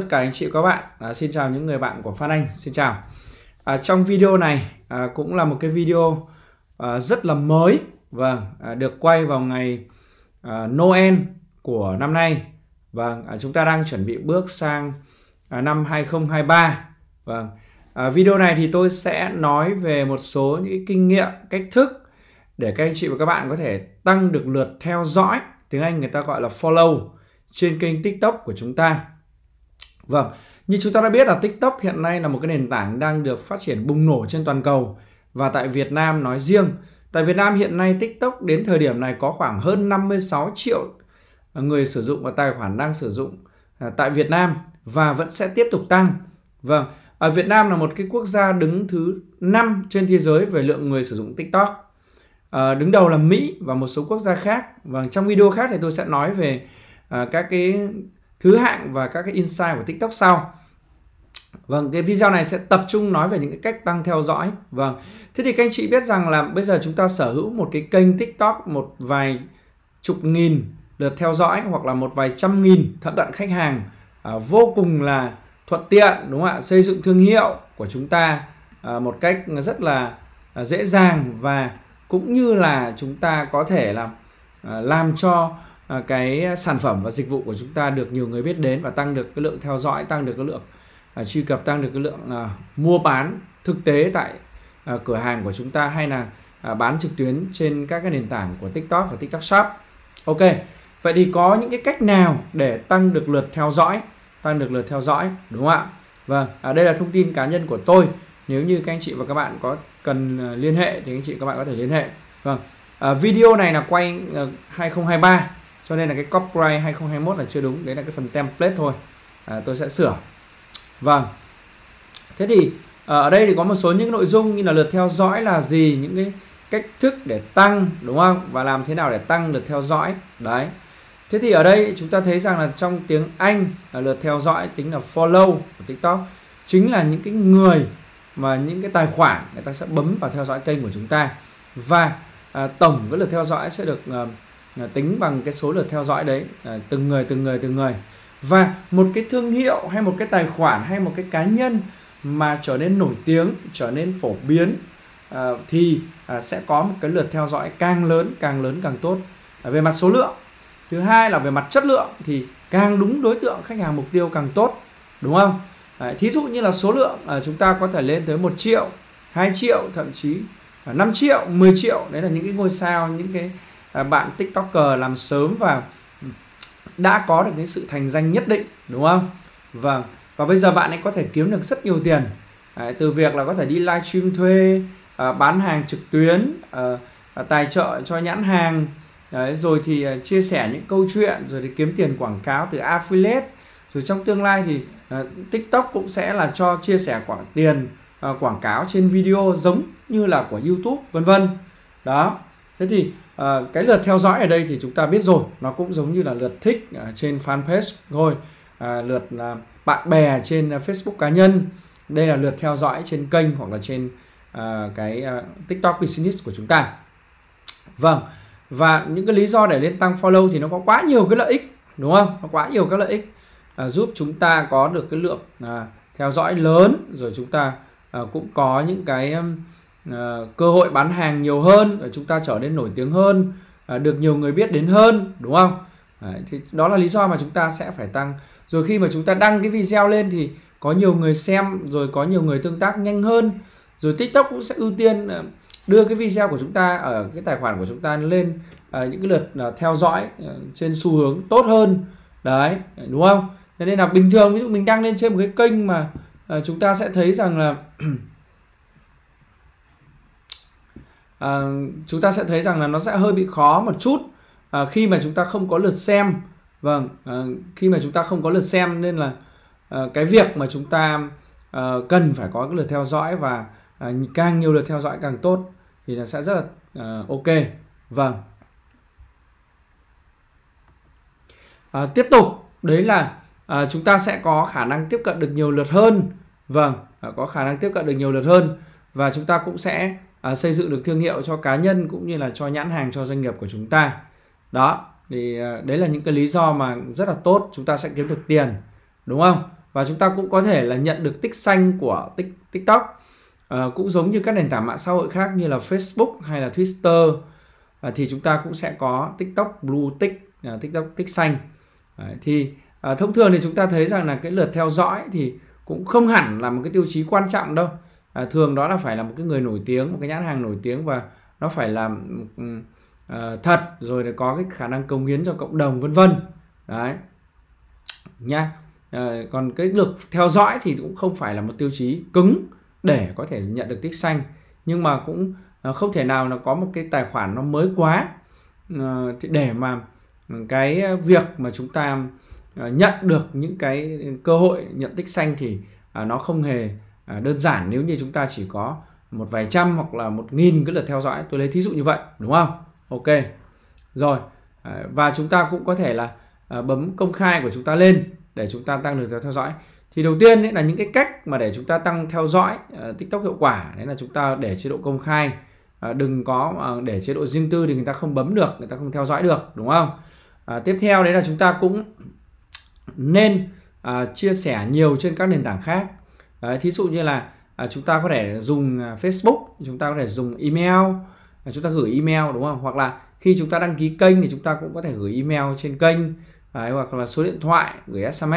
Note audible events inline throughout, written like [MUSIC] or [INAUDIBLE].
tất cả anh chị các bạn à, xin chào những người bạn của Phan Anh xin chào à, trong video này à, cũng là một cái video à, rất là mới và vâng, à, được quay vào ngày à, Noel của năm nay và vâng, à, chúng ta đang chuẩn bị bước sang à, năm 2023 và vâng. à, video này thì tôi sẽ nói về một số những kinh nghiệm cách thức để các anh chị và các bạn có thể tăng được lượt theo dõi tiếng Anh người ta gọi là follow trên kênh TikTok của chúng ta Vâng, như chúng ta đã biết là TikTok hiện nay là một cái nền tảng đang được phát triển bùng nổ trên toàn cầu và tại Việt Nam nói riêng. Tại Việt Nam hiện nay TikTok đến thời điểm này có khoảng hơn 56 triệu người sử dụng và tài khoản đang sử dụng à, tại Việt Nam và vẫn sẽ tiếp tục tăng. Vâng, ở Việt Nam là một cái quốc gia đứng thứ 5 trên thế giới về lượng người sử dụng TikTok. À, đứng đầu là Mỹ và một số quốc gia khác. và vâng, trong video khác thì tôi sẽ nói về à, các cái thứ hạng và các cái insight của tiktok sau Vâng, cái video này sẽ tập trung nói về những cái cách tăng theo dõi. Vâng. Thế thì các anh chị biết rằng là bây giờ chúng ta sở hữu một cái kênh TikTok một vài chục nghìn lượt theo dõi hoặc là một vài trăm nghìn thậm tận khách hàng à, vô cùng là thuận tiện đúng không ạ? Xây dựng thương hiệu của chúng ta à, một cách rất là à, dễ dàng và cũng như là chúng ta có thể là à, làm cho À, cái à, sản phẩm và dịch vụ của chúng ta được nhiều người biết đến và tăng được cái lượng theo dõi tăng được cái lượng uh, truy cập tăng được cái lượng uh, mua bán thực tế tại uh, cửa hàng của chúng ta hay là uh, bán trực tuyến trên các cái nền tảng của TikTok và TikTok Shop ok vậy thì có những cái cách nào để tăng được lượt theo dõi tăng được lượt theo dõi đúng không ạ vâng à, đây là thông tin cá nhân của tôi nếu như các anh chị và các bạn có cần uh, liên hệ thì anh chị các bạn có thể liên hệ vâng à, video này là quay uh, 2023 cho nên là cái copyright 2021 là chưa đúng đấy là cái phần template thôi à, tôi sẽ sửa vâng thế thì à, ở đây thì có một số những nội dung như là lượt theo dõi là gì những cái cách thức để tăng đúng không và làm thế nào để tăng lượt theo dõi đấy thế thì ở đây chúng ta thấy rằng là trong tiếng Anh là lượt theo dõi tính là follow của TikTok chính là những cái người mà những cái tài khoản người ta sẽ bấm vào theo dõi kênh của chúng ta và à, tổng cái lượt theo dõi sẽ được à, Ờ, tính bằng cái số lượt theo dõi đấy ờ, từng người từng người từng người và một cái thương hiệu hay một cái tài khoản hay một cái cá nhân mà trở nên nổi tiếng trở nên phổ biến ờ, thì sẽ có một cái lượt theo dõi càng lớn càng lớn càng tốt về mặt số lượng thứ hai là về mặt chất lượng thì càng đúng đối tượng khách hàng mục tiêu càng tốt đúng không thí dụ như là số lượng chúng ta có thể lên tới 1 triệu 2 triệu thậm chí 5 triệu 10 triệu đấy là những cái ngôi sao những cái À, bạn tiktoker làm sớm và đã có được cái sự thành danh nhất định đúng không vâng và bây giờ bạn ấy có thể kiếm được rất nhiều tiền Đấy, từ việc là có thể đi livestream thuê à, bán hàng trực tuyến à, à tài trợ cho nhãn hàng Đấy, rồi thì à, chia sẻ những câu chuyện rồi thì kiếm tiền quảng cáo từ affiliate rồi trong tương lai thì à, tiktok cũng sẽ là cho chia sẻ quảng tiền à, quảng cáo trên video giống như là của youtube vân vân đó thế thì À, cái lượt theo dõi ở đây thì chúng ta biết rồi, nó cũng giống như là lượt thích ở ờ, trên fanpage thôi, à, lượt à, bạn bè trên Facebook cá nhân. Đây là lượt theo dõi trên kênh hoặc là trên à, cái à, TikTok business của chúng ta. Vâng. Và những cái lý do để lên tăng follow thì nó có quá nhiều cái lợi ích đúng không? Nó quá nhiều các lợi ích à, giúp chúng ta có được cái lượng à, theo dõi lớn rồi chúng ta à, cũng có những cái um, Ờ, cơ hội bán hàng nhiều hơn và chúng ta trở nên nổi tiếng hơn ờ, được nhiều người biết đến hơn đúng không Đấy, thì đó là lý do mà chúng ta sẽ phải tăng rồi khi mà chúng ta đăng cái video lên thì có nhiều người xem rồi có nhiều người tương tác nhanh hơn rồi tiktok cũng sẽ ưu tiên ờ, đưa cái video của chúng ta ở cái tài khoản của chúng ta lên những cái lượt theo dõi trên xu hướng tốt hơn đấy đúng không thế nên là bình thường ví dụ mình đăng lên trên một cái kênh mà chúng ta sẽ thấy rằng là [CLEARS THROAT] à, chúng ta sẽ thấy rằng là nó sẽ hơi bị khó một chút à, khi mà chúng ta không có lượt xem vâng à, khi mà chúng ta không có lượt xem nên là à, cái việc mà chúng ta à, cần phải có cái lượt theo dõi và à, càng nhiều lượt theo dõi càng tốt thì là sẽ rất là à, ok vâng à, tiếp tục đấy là à, chúng ta sẽ có khả năng tiếp cận được nhiều lượt hơn vâng à, có khả năng tiếp cận được nhiều lượt hơn và chúng ta cũng sẽ à, xây dựng được thương hiệu cho cá nhân cũng như là cho nhãn hàng cho doanh nghiệp của chúng ta đó thì à, đấy là những cái lý do mà rất là tốt chúng ta sẽ kiếm được tiền đúng không và chúng ta cũng có thể là nhận được tích xanh của tích tiktok à, cũng giống như các nền tảng mạng xã hội khác như là facebook hay là twitter à, thì chúng ta cũng sẽ có tiktok blue tick à, tiktok tích xanh à, thì à, thông thường thì chúng ta thấy rằng là cái lượt theo dõi thì cũng không hẳn là một cái tiêu chí quan trọng đâu à, thường đó là phải là một cái người nổi tiếng một cái nhãn hàng nổi tiếng và nó phải là uh, thật rồi để có cái khả năng cống hiến cho cộng đồng vân vân đấy nha à, còn cái lượt theo dõi thì cũng không phải là một tiêu chí cứng để có thể nhận được tích xanh nhưng mà cũng ờ, không thể nào là có một cái tài khoản nó mới quá thì để mà cái việc mà chúng ta nhận được những cái cơ hội nhận tích xanh thì nó không hề À, đơn giản nếu như chúng ta chỉ có một vài trăm hoặc là một nghìn cái lượt theo dõi tôi lấy thí dụ như vậy đúng không ok rồi à, và chúng ta cũng có thể là à, bấm công khai của chúng ta lên để chúng ta tăng được theo dõi thì đầu tiên ấy là những cái cách mà để chúng ta tăng theo dõi uh, tiktok hiệu quả đấy là chúng ta để chế độ công khai đừng có để chế độ riêng tư thì người ta không bấm được người ta không theo dõi được đúng không uh, tiếp theo đấy là chúng ta cũng nên uh, chia sẻ nhiều trên các nền tảng khác thí dụ như là à, chúng ta có thể dùng à, Facebook, chúng ta có thể dùng email, à, chúng ta gửi email đúng không? Hoặc là khi chúng ta đăng ký kênh thì chúng ta cũng có thể gửi email trên kênh, đấy, hoặc là số điện thoại, gửi SMS,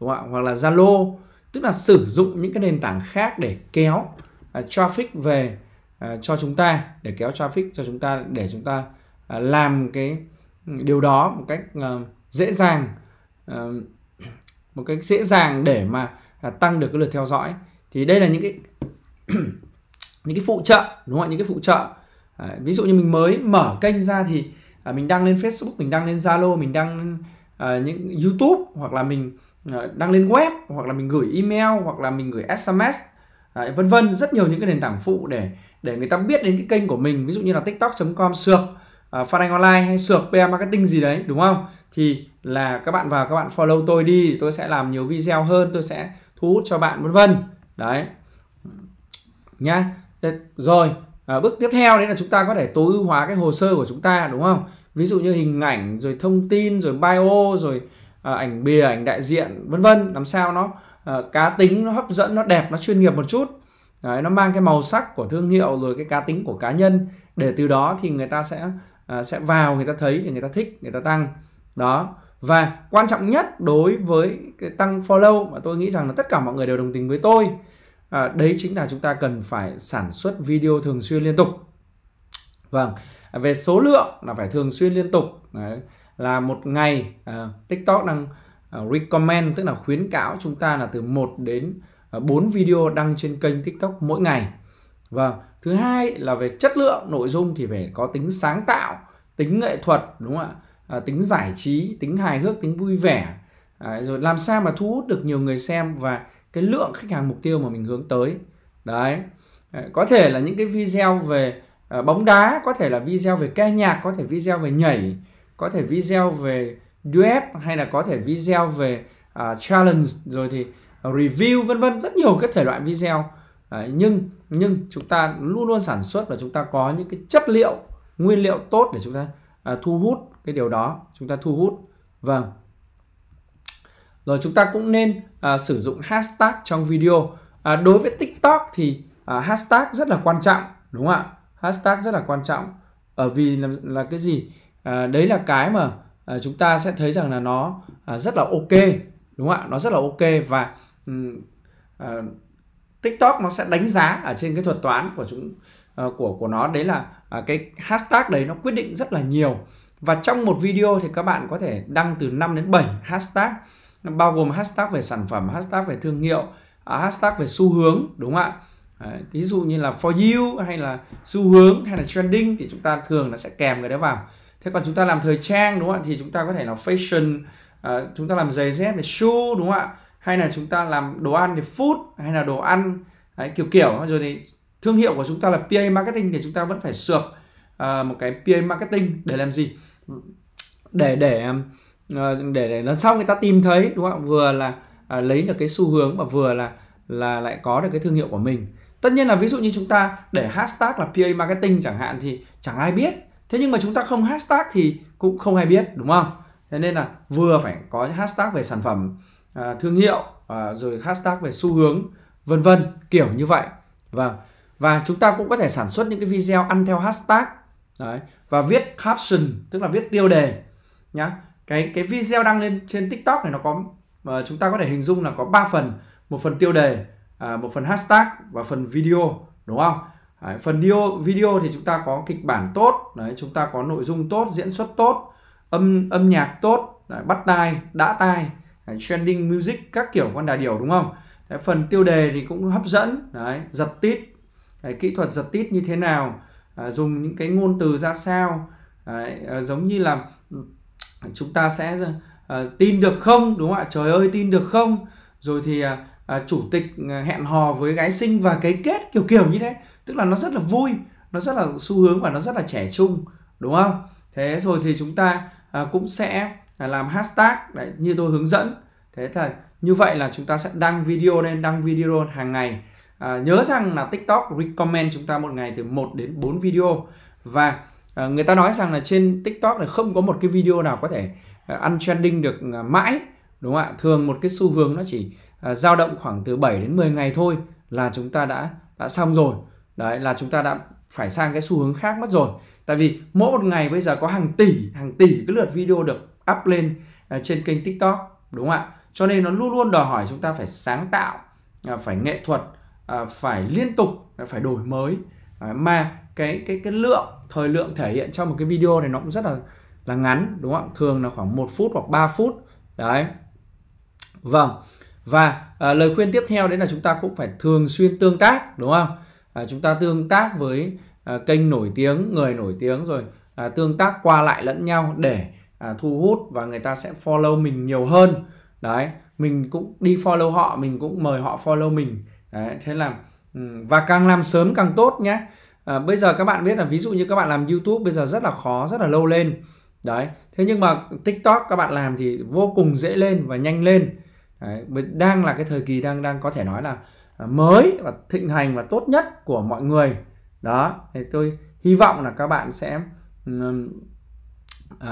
đúng không? Hoặc là Zalo, tức là sử dụng những cái nền tảng khác để kéo à, traffic về à, cho chúng ta, để kéo traffic cho chúng ta, để chúng ta à, làm cái điều đó một cách à, dễ dàng, à, một cách dễ dàng để mà tăng được cái lượt theo dõi thì đây là những cái [CLEARS THROAT] những cái phụ trợ đúng không ạ những cái phụ trợ à, ví dụ như mình mới mở kênh ra thì à, mình đăng lên Facebook mình đăng lên Zalo mình đăng à, những YouTube hoặc là mình à, đăng lên web hoặc là mình gửi email hoặc là mình gửi SMS à, vân vân rất nhiều những cái nền tảng phụ để để người ta biết đến cái kênh của mình ví dụ như là tiktok.com sược uh, phát hành online hay sược PR marketing gì đấy đúng không thì là các bạn vào các bạn follow tôi đi tôi sẽ làm nhiều video hơn tôi sẽ thu hút cho bạn vân vân đấy nhá rồi à, bước tiếp theo đấy là chúng ta có thể tối ưu hóa cái hồ sơ của chúng ta đúng không ví dụ như hình ảnh rồi thông tin rồi bio rồi à, ảnh bìa ảnh đại diện vân vân làm sao nó à, cá tính nó hấp dẫn nó đẹp nó chuyên nghiệp một chút đấy, nó mang cái màu sắc của thương hiệu rồi cái cá tính của cá nhân để từ đó thì người ta sẽ À, sẽ vào người ta thấy thì người ta thích người ta tăng đó và quan trọng nhất đối với cái tăng follow mà tôi nghĩ rằng là tất cả mọi người đều đồng tình với tôi à, đấy chính là chúng ta cần phải sản xuất video thường xuyên liên tục vâng về số lượng là phải thường xuyên liên tục đấy, là một ngày à, tiktok đang à, recommend tức là khuyến cáo chúng ta là từ 1 đến 4 à, video đăng trên kênh tiktok mỗi ngày vâng thứ hai là về chất lượng nội dung thì phải có tính sáng tạo tính nghệ thuật đúng không ạ à, tính giải trí tính hài hước tính vui vẻ à, rồi làm sao mà thu hút được nhiều người xem và cái lượng khách hàng mục tiêu mà mình hướng tới đấy à, có thể là những cái video về à, bóng đá có thể là video về ca nhạc có thể video về nhảy có thể video về duet hay là có thể video về uh, challenge rồi thì review vân vân rất nhiều các thể loại video Đấy, nhưng nhưng chúng ta luôn luôn sản xuất và chúng ta có những cái chất liệu nguyên liệu tốt để chúng ta à, thu hút cái điều đó chúng ta thu hút vâng rồi chúng ta cũng nên à, sử dụng hashtag trong video à, đối với tiktok thì à, hashtag rất là quan trọng đúng không ạ hashtag rất là quan trọng ở vì là, là cái gì à, đấy là cái mà à, chúng ta sẽ thấy rằng là nó à, rất là ok đúng không ạ nó rất là ok và um, à, TikTok nó sẽ đánh giá ở trên cái thuật toán của chúng uh, của của nó đấy là uh, cái hashtag đấy nó quyết định rất là nhiều và trong một video thì các bạn có thể đăng từ 5 đến 7 hashtag bao gồm hashtag về sản phẩm, hashtag về thương hiệu, à, hashtag về xu hướng đúng không ạ? Đấy, ví dụ như là for you hay là xu hướng hay là trending thì chúng ta thường nó sẽ kèm người đó vào. Thế còn chúng ta làm thời trang đúng không ạ? Thì chúng ta có thể là fashion, à, chúng ta làm giày dép về shoe đúng không ạ? hay là chúng ta làm đồ ăn thì food hay là đồ ăn đấy, kiểu kiểu rồi thì thương hiệu của chúng ta là PA marketing thì chúng ta vẫn phải sược uh, một cái PA marketing để làm gì để để ờ, để để lần sau người ta tìm thấy đúng không vừa là uh, lấy được cái xu hướng và vừa là là lại có được cái thương hiệu của mình tất nhiên là ví dụ như chúng ta để hashtag là PA marketing chẳng hạn thì chẳng ai biết thế nhưng mà chúng ta không hashtag thì cũng không ai biết đúng không thế nên là vừa phải có hashtag về sản phẩm À, thương hiệu à, rồi hashtag về xu hướng vân vân kiểu như vậy và vâng. và chúng ta cũng có thể sản xuất những cái video ăn theo hashtag đấy, và viết caption tức là viết tiêu đề nhá cái cái video đăng lên trên tiktok này nó có mà chúng ta có thể hình dung là có 3 phần một phần tiêu đề à, một phần hashtag và phần video đúng không đấy, phần video video thì chúng ta có kịch bản tốt đấy chúng ta có nội dung tốt diễn xuất tốt âm âm nhạc tốt đấy, bắt tai đã tai trending music các kiểu con đà điểu đúng không đấy, phần tiêu đề thì cũng hấp dẫn đấy giật tít đấy, kỹ thuật giật tít như thế nào à, dùng những cái ngôn từ ra sao đấy, à, giống như là chúng ta sẽ à, tin được không đúng không ạ trời ơi tin được không rồi thì à, à, chủ tịch à, hẹn hò với gái sinh và cái kết kiểu kiểu như thế tức là nó rất là vui nó rất là xu hướng và nó rất là trẻ trung đúng không thế rồi thì chúng ta à, cũng sẽ làm hashtag đấy, như tôi hướng dẫn thế thì như vậy là chúng ta sẽ đăng video lên đăng video hàng ngày à, nhớ rằng là tiktok recommend chúng ta một ngày từ 1 đến 4 video và à, người ta nói rằng là trên tiktok là không có một cái video nào có thể ăn à, trending được à, mãi đúng không ạ thường một cái xu hướng nó chỉ à, dao động khoảng từ 7 đến 10 ngày thôi là chúng ta đã đã xong rồi đấy là chúng ta đã phải sang cái xu hướng khác mất rồi tại vì mỗi một ngày bây giờ có hàng tỷ hàng tỷ cái lượt video được up lên à, trên kênh tiktok đúng không ạ cho nên nó luôn luôn đòi hỏi chúng ta phải sáng tạo à, phải nghệ thuật à, phải liên tục phải đổi mới mà cái cái cái lượng thời lượng thể hiện trong một cái video này nó cũng rất là là ngắn đúng không ạ? thường là khoảng 1 phút hoặc 3 phút đấy vâng và à, lời khuyên tiếp theo đấy là chúng ta cũng phải thường xuyên tương tác đúng không à, chúng ta tương tác với à, kênh nổi tiếng người nổi tiếng rồi à, tương tác qua lại lẫn nhau để à, thu hút và người ta sẽ follow mình nhiều hơn đấy mình cũng đi follow họ mình cũng mời họ follow mình đấy thế là ừ, và càng làm sớm càng tốt nhé à, bây giờ các bạn biết là ví dụ như các bạn làm youtube bây giờ rất là khó rất là lâu lên đấy thế nhưng mà tiktok các bạn làm thì vô cùng dễ lên và nhanh lên đấy. đang là cái thời kỳ đang đang có thể nói là à, mới và thịnh hành và tốt nhất của mọi người đó thì tôi hy vọng là các bạn sẽ uh, uh,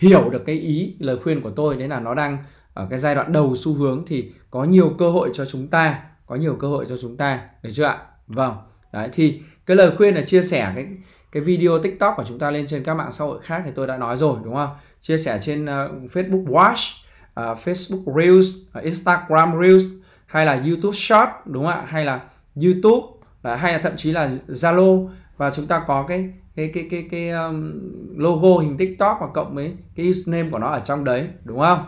hiểu được cái ý lời khuyên của tôi đấy là nó đang ở cái giai đoạn đầu xu hướng thì có nhiều cơ hội cho chúng ta có nhiều cơ hội cho chúng ta được chưa ạ vâng đấy thì cái lời khuyên là chia sẻ cái cái video tiktok của chúng ta lên trên các mạng xã hội khác thì tôi đã nói rồi đúng không chia sẻ trên uh, facebook watch uh, facebook reels uh, instagram reels hay là youtube short đúng không ạ hay là youtube là hay là thậm chí là zalo và chúng ta có cái cái cái cái cái um, logo hình tiktok và cộng với cái username của nó ở trong đấy đúng không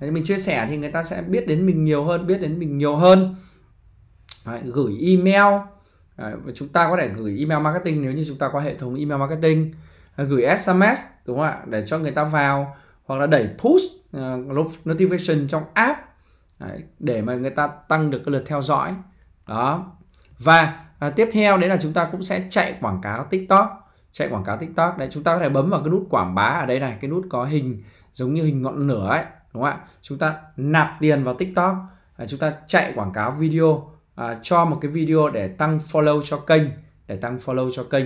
đấy, mình chia sẻ thì người ta sẽ biết đến mình nhiều hơn biết đến mình nhiều hơn đấy, gửi email đấy, chúng ta có thể gửi email marketing nếu như chúng ta có hệ thống email marketing đấy, gửi sms đúng không ạ để cho người ta vào hoặc là đẩy push uh, notification trong app đấy, để mà người ta tăng được cái lượt theo dõi đó và à, tiếp theo đấy là chúng ta cũng sẽ chạy quảng cáo tiktok chạy quảng cáo tiktok đấy chúng ta có thể bấm vào cái nút quảng bá ở đây này cái nút có hình giống như hình ngọn lửa ấy đúng không ạ chúng ta nạp tiền vào tiktok chúng ta chạy quảng cáo video à, cho một cái video để tăng follow cho kênh để tăng follow cho kênh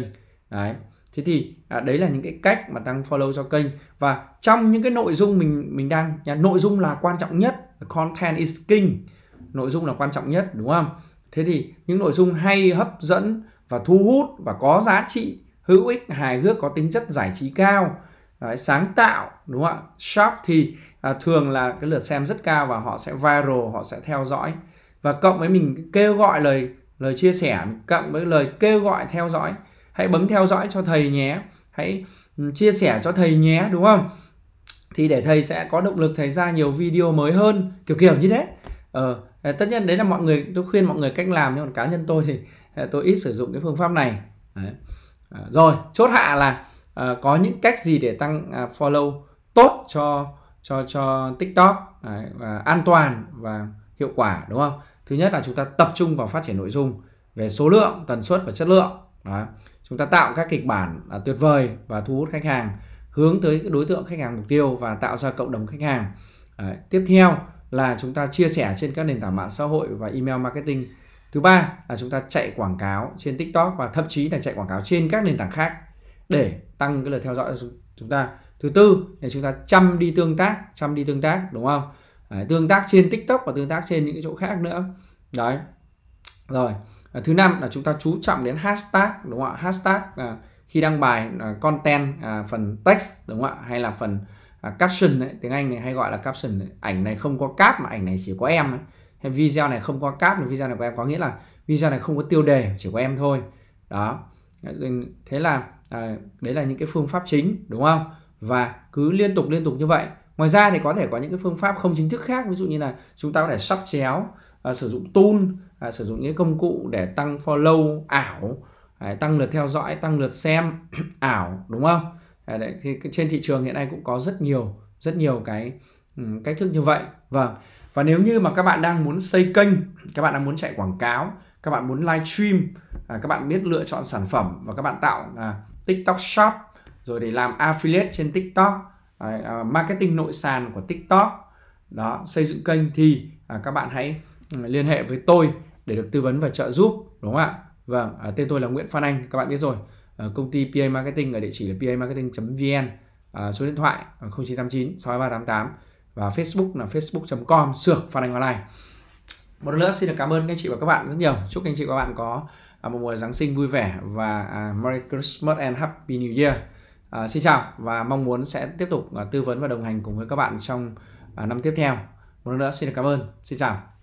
đấy thế thì à, đấy là những cái cách mà tăng follow cho kênh và trong những cái nội dung mình mình đang nhà, nội dung là quan trọng nhất content is king nội dung là quan trọng nhất đúng không thế thì những nội dung hay hấp dẫn và thu hút và có giá trị hữu ích hài hước có tính chất giải trí cao Đấy, sáng tạo đúng không ạ shop thì à, thường là cái lượt xem rất cao và họ sẽ viral họ sẽ theo dõi và cộng với mình kêu gọi lời lời chia sẻ cộng với lời kêu gọi theo dõi hãy bấm theo dõi cho thầy nhé hãy ừ, chia sẻ cho thầy nhé đúng không thì để thầy sẽ có động lực thầy ra nhiều video mới hơn kiểu kiểu như thế ờ, à, tất nhiên đấy là mọi người tôi khuyên mọi người cách làm nhưng còn cá nhân tôi thì à, tôi ít sử dụng cái phương pháp này đấy. À, rồi chốt hạ là à, có những cách gì để tăng à, follow tốt cho cho cho tiktok à, à, an toàn và hiệu quả đúng không thứ nhất là chúng ta tập trung vào phát triển nội dung về số lượng tần suất và chất lượng đó. chúng ta tạo các kịch bản à, tuyệt vời và thu hút khách hàng hướng tới đối tượng khách hàng mục tiêu và tạo ra cộng đồng khách hàng à, tiếp theo là chúng ta chia sẻ trên các nền tảng mạng xã hội và email marketing Thứ ba là chúng ta chạy quảng cáo trên TikTok và thậm chí là chạy quảng cáo trên các nền tảng khác để tăng cái lượt theo dõi của chúng ta. Thứ tư là chúng ta chăm đi tương tác, chăm đi tương tác đúng không? Đấy, tương tác trên TikTok và tương tác trên những cái chỗ khác nữa. Đấy. Rồi, à, thứ năm là chúng ta chú trọng đến hashtag đúng không ạ? Hashtag à, khi đăng bài à, content à, phần text đúng không ạ? Hay là phần à, caption đấy, tiếng Anh này hay gọi là caption, đấy. ảnh này không có cap mà ảnh này chỉ có em ấy video này không có cáp video này của em có nghĩa là video này không có tiêu đề chỉ có em thôi đó thế là à, đấy là những cái phương pháp chính đúng không và cứ liên tục liên tục như vậy ngoài ra thì có thể có những cái phương pháp không chính thức khác ví dụ như là chúng ta có thể sắp chéo à, sử dụng tool à, sử dụng những công cụ để tăng follow ảo à, tăng lượt theo dõi tăng lượt xem [CLEARS THROAT] ảo đúng không à, đấy, thì trên thị trường hiện nay cũng có rất nhiều rất nhiều cái um, cách thức như vậy vâng và nếu như mà các bạn đang muốn xây kênh các bạn đang muốn chạy quảng cáo các bạn muốn live stream à, các bạn biết lựa chọn sản phẩm và các bạn tạo à, tiktok shop rồi để làm affiliate trên tiktok à, à, marketing nội sàn của tiktok đó xây dựng kênh thì à, các bạn hãy ừ, liên hệ với tôi để được tư vấn và trợ giúp đúng không ạ vâng à, tên tôi là nguyễn phan anh các bạn biết rồi à, công ty pa marketing ở địa chỉ là pamarketing vn à, số điện thoại 0989 62388 và Facebook là facebook.com sược Phan Anh Online. Một lần nữa xin được cảm ơn các anh chị và các bạn rất nhiều. Chúc các anh chị và các bạn có à, một mùa Giáng sinh vui vẻ và à, Merry Christmas and Happy New Year. À, xin chào và mong muốn sẽ tiếp tục à, tư vấn và đồng hành cùng với các bạn trong năm tiếp theo. Một lần nữa xin được cảm ơn. Xin chào.